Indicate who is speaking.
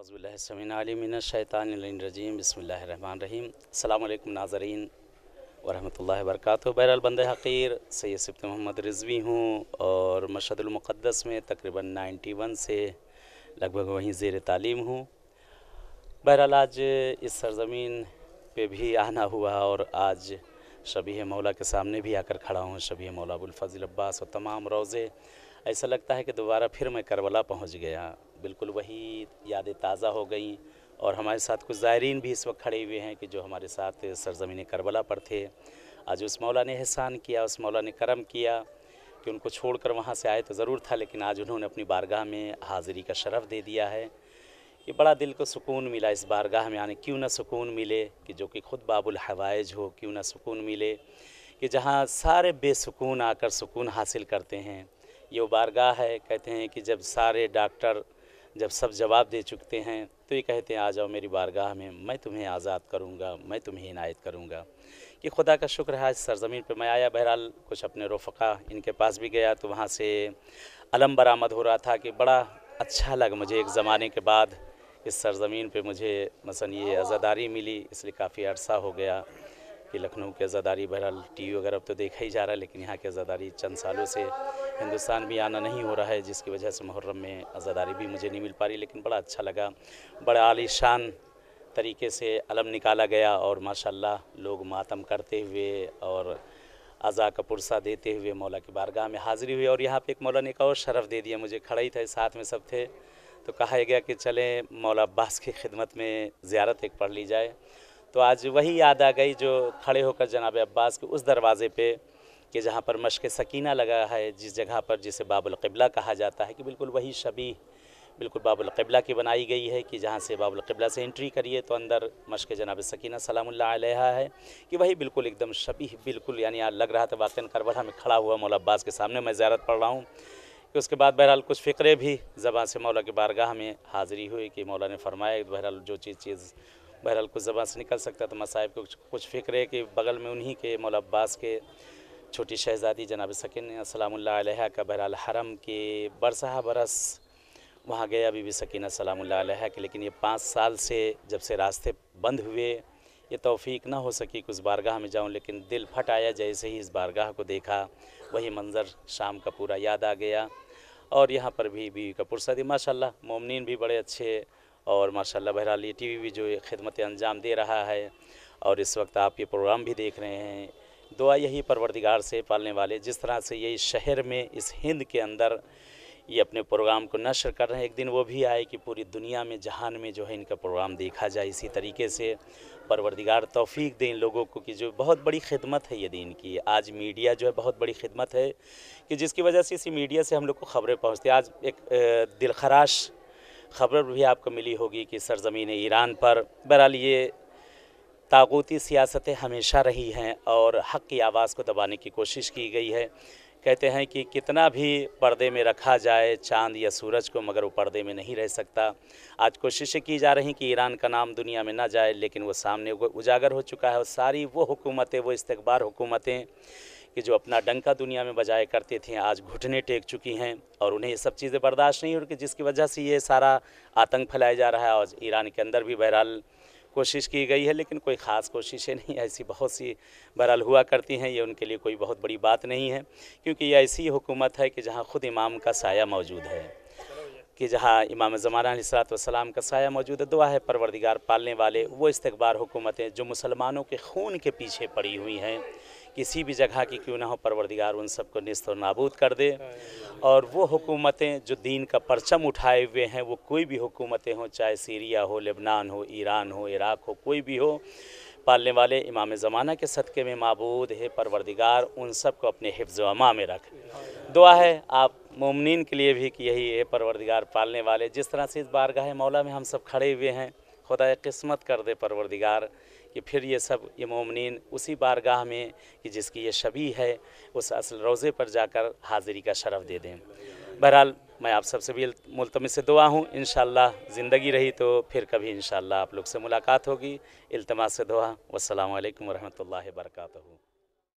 Speaker 1: अज़बिल्लिमिनशैतानरजीम बसमीम अल्लाम नाजरीन वरहल वरक बहरल बंद हक़ीर सैद सिब्त मोहम्मद रिजवी हूँ और मशदमक़दस में तकरीबन 91 से लगभग वहीं ज़ेर तालीम हूँ बहरहाल आज इस सरज़मीन पे भी आना हुआ और आज शबी मौला के सामने भी आकर खड़ा हूँ शबी मौला अब्बास और तमाम रोज़े ऐसा लगता है कि दोबारा फिर मैं करबला पहुँच गया बिल्कुल वही यादें ताज़ा हो गई और हमारे साथ कुछ ज़ायरीन भी इस वक्त खड़े हुए हैं कि जो हमारे साथ सरजमीन करबला पर थे आज उस मौला ने एहसान किया उस मौला ने करम किया कि उनको छोड़कर वहाँ से आए तो ज़रूर था लेकिन आज उन्होंने अपनी बारगाह में हाज़िरी का शरफ़ दे दिया है ये बड़ा दिल को सुकून मिला इस बारगाह में आने क्यों ना सुकून मिले कि जो कि ख़ुद बाबुल हवाइज हो क्यों ना सुकून मिले कि जहाँ सारे बेसकून आकर सुकून हासिल करते हैं ये वो बारगाह है कहते हैं कि जब सारे डॉक्टर जब सब जवाब दे चुकते हैं तो ये कहते हैं आ जाओ मेरी बारगाह में मैं तुम्हें आज़ाद करूँगा मैं तुम्हें इनायत करूँगा कि खुदा का शुक्र है सरजमीन पर मैं आया बहरहाल कुछ अपने रोफक़ा इनके पास भी गया तो वहाँ से अलम बरामद हो रहा था कि बड़ा अच्छा लगा मुझे एक ज़माने के बाद इस सरजमीन पे मुझे मसन ये आज़ादारी मिली इसलिए काफ़ी अरसा हो गया कि लखनऊ की आज़ादारी बहरहाल टी वी वगैरह तो देखा ही जा रहा है लेकिन यहाँ की आज़ादारी चंद सालों से हिंदुस्तान भी आना नहीं हो रहा है जिसकी वजह से मुहर्रम में आज़ादारी भी मुझे नहीं मिल पा रही लेकिन बड़ा अच्छा लगा बड़ा आलिशान तरीके से अलम निकाला गया और माशाल्लाह लोग मातम करते हुए और अज़ा का पुरसा देते हुए मौला की बारगाह में हाज़िरी हुई और यहाँ पे एक मौला ने एक और शरफ़ दे दिया मुझे खड़ा ही था साथ में सब थे तो कहा गया कि चलें मौला अब्बास की खिदमत में ज़्यारत एक पढ़ ली जाए तो आज वही याद आ गई जो खड़े होकर जनाब अब्बास के उस दरवाज़े पर कि जहाँ पर मश्क सकीना लगा है जिस जगह पर जिसे बाबुलकबला कहा जाता है कि बिल्कुल वही शबी बिल्कुल बाबुलकबला की बनाई गई है कि जहाँ से बाबुलकबला से एंट्री करिए तो अंदर मश्क जनाब सकीना सलामुल्ला अलैहा है कि वही बिल्कुल एकदम शबी बिल्कुल यानी लग रहा था वाक़ करबला में खड़ा हुआ मौला अब्बास के सामने मैं ज्यारत पढ़ रहा हूँ कि उसके बाद बहरहाल कुछ फ़िक्रे भी ज़बान से मौला के बारगाह में हाज़िरी हुई कि मौला ने फरमाया बहरहाल जो चीज़ चीज़ बहरहाल कुछ ज़बान से निकल सकता था तो मसाहब कुछ कुछ फ़िक्रे के बगल में उन्हीं के मौला अब्बास के छोटी शहज़ादी जनाब सकीन सलाम्ला का बहरहाल हरम के बरसा बरस वहाँ गया बीबी सकीना सलाम के लेकिन ये पाँच साल से जब से रास्ते बंद हुए ये तौफीक ना हो सकी कि उस बारगाह में जाऊँ लेकिन दिल फट आया जैसे ही इस बारगाह को देखा वही मंज़र शाम का पूरा याद आ गया और यहाँ पर भी बीवी का पुरसदी माशा मोमिन भी बड़े अच्छे और माशाल्लाह बहरहाल ये टी वी भी जो खिदमत अंजाम दे रहा है और इस वक्त आप ये प्रोग्राम भी देख रहे हैं दुआ यही परवरदिगार से पालने वाले जिस तरह से ये इस शहर में इस हिंद के अंदर ये अपने प्रोग्राम को नशर कर रहे हैं एक दिन वो भी आए कि पूरी दुनिया में जहान में जो है इनका प्रोग्राम देखा जाए इसी तरीके से परवरदिगार तौफीक दें इन लोगों को कि जो बहुत बड़ी खिदमत है ये दिन की आज मीडिया जो है बहुत बड़ी खिदमत है कि जिसकी वजह से इसी मीडिया से हम लोग को खबरें पहुँचती आज एक दिलखराश खबर भी आपको मिली होगी कि सरजमीन ईरान पर बहरहाल ये तागोती सियासतें हमेशा रही हैं और हक़ की आवाज़ को दबाने की कोशिश की गई है कहते हैं कि कितना भी पर्दे में रखा जाए चांद या सूरज को मगर वो पर्दे में नहीं रह सकता आज कोशिशें की जा रही कि ईरान का नाम दुनिया में ना जाए लेकिन वो सामने उजागर हो चुका है और सारी वो हुकूमतें वो इस्तबार हुकूमतें कि जो अपना डंका दुनिया में बजाया करते थे आज घुटने टेक चुकी हैं और उन्हें ये सब चीज़ें बर्दाश्त नहीं हो रही जिसकी वजह से ये सारा आतंक फैलाया जा रहा है और ईरान के अंदर भी बहरहाल कोशिश की गई है लेकिन कोई ख़ास कोशिशें नहीं ऐसी बहुत सी बहरहाल हुआ करती हैं ये उनके लिए कोई बहुत बड़ी बात नहीं है क्योंकि ये ऐसी हुकूमत है कि जहाँ ख़ुद इमाम का साया मौजूद है कि जहाँ इमाम ज़मानासलाम का साया मौजूद है दुआ है परवरदिगार पालने वाले वो इस्तबार हुकूमतें जो मुसलमानों के खून के पीछे पड़ी हुई हैं किसी भी जगह की क्यों ना हो परवरदिगार उन सबको नस्त नाबूद कर दे और वो हुकूमतें जो दीन का परचम उठाए हुए हैं वो कोई भी हुकूमतें हों चाहे सीरिया हो लेबनान हो ईरान हो इराक़ हो कोई भी हो पालने वाले इमाम ज़माना के सदक़े में मबूद है परवरदिगार उन सब को अपने हिफ्ज़ अमा में रख दुआ है आप ममनिन के लिए भी कि यही है परवरदिगार पालने वाले जिस तरह से इस बारगाह मौला में हम सब खड़े हुए हैं खुदा किस्मत कर दे परवरदिगार कि फिर ये सब ये ममिन उसी बारगाह में कि जिसकी ये शबी है उस असल रोज़े पर जाकर हाज़िरी का शरफ़ दे दें बहरहाल मैं आप सबसे भी मुलतम से दुआ हूँ इन ज़िंदगी रही तो फिर कभी इन आप लोग से मुलाकात होगी इल्तमा से दुआ वालकम वरहमल वर्का